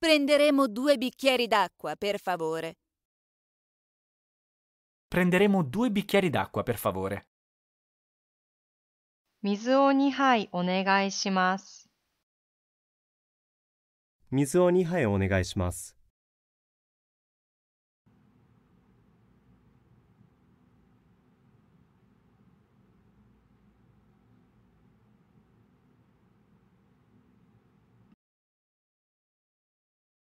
Prenderemo due bicchieri d'acqua, per favore. Prenderemo due bicchieri d'acqua, per favore. Mizu 水 o 2杯お願いします。水を2杯お願いします。